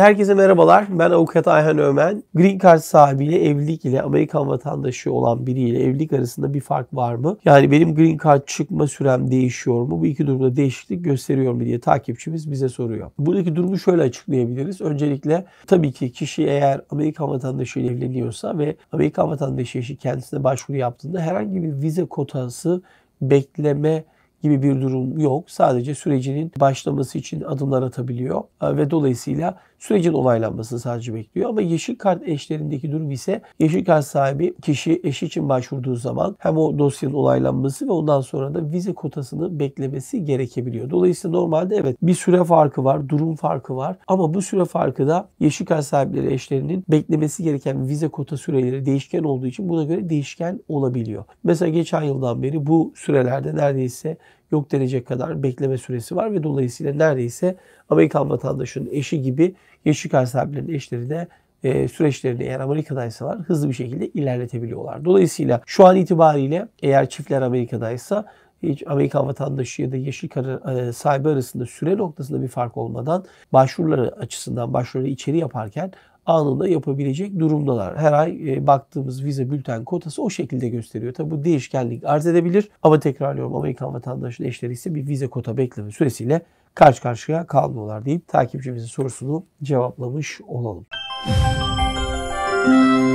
Herkese merhabalar. Ben avukat Ayhan Ömen. Green Card sahibiyle evlilik ile Amerikan vatandaşı olan biriyle evlilik arasında bir fark var mı? Yani benim Green Card çıkma sürem değişiyor mu? Bu iki durumda değişiklik gösteriyor mu diye takipçimiz bize soruyor. Buradaki durumu şöyle açıklayabiliriz. Öncelikle tabii ki kişi eğer Amerikan vatandaşı ile evleniyorsa ve Amerikan vatandaşı eşi kendisine başvuru yaptığında herhangi bir vize kotası bekleme gibi bir durum yok. Sadece sürecinin başlaması için adımlar atabiliyor e, ve dolayısıyla sürecin olaylanmasını sadece bekliyor. Ama yeşil kart eşlerindeki durum ise yeşil kart sahibi kişi eşi için başvurduğu zaman hem o dosyanın olaylanması ve ondan sonra da vize kotasını beklemesi gerekebiliyor. Dolayısıyla normalde evet bir süre farkı var, durum farkı var ama bu süre farkı da yeşil kart sahipleri eşlerinin beklemesi gereken vize kota süreleri değişken olduğu için buna göre değişken olabiliyor. Mesela geçen yıldan beri bu sürelerde neredeyse yok denecek kadar bekleme süresi var ve dolayısıyla neredeyse Amerikan vatandaşının eşi gibi yeşil kart sahiplerinin eşleri de e, süreçlerini eğer Amerika'daysalar hızlı bir şekilde ilerletebiliyorlar. Dolayısıyla şu an itibariyle eğer çiftler Amerika'daysa hiç Amerikan vatandaşı ya da yeşil karı e, sahibi arasında süre noktasında bir fark olmadan başvuruları açısından başvuruları içeri yaparken anında yapabilecek durumdalar. Her ay e, baktığımız vize bülten kotası o şekilde gösteriyor. Tabi bu değişkenlik arz edebilir ama tekrarlıyorum Amerikan vatandaşının eşleri ise bir vize kota bekleme süresiyle karşı karşıya kalmıyorlar deyip takipçimizin sorusunu cevaplamış olalım. Müzik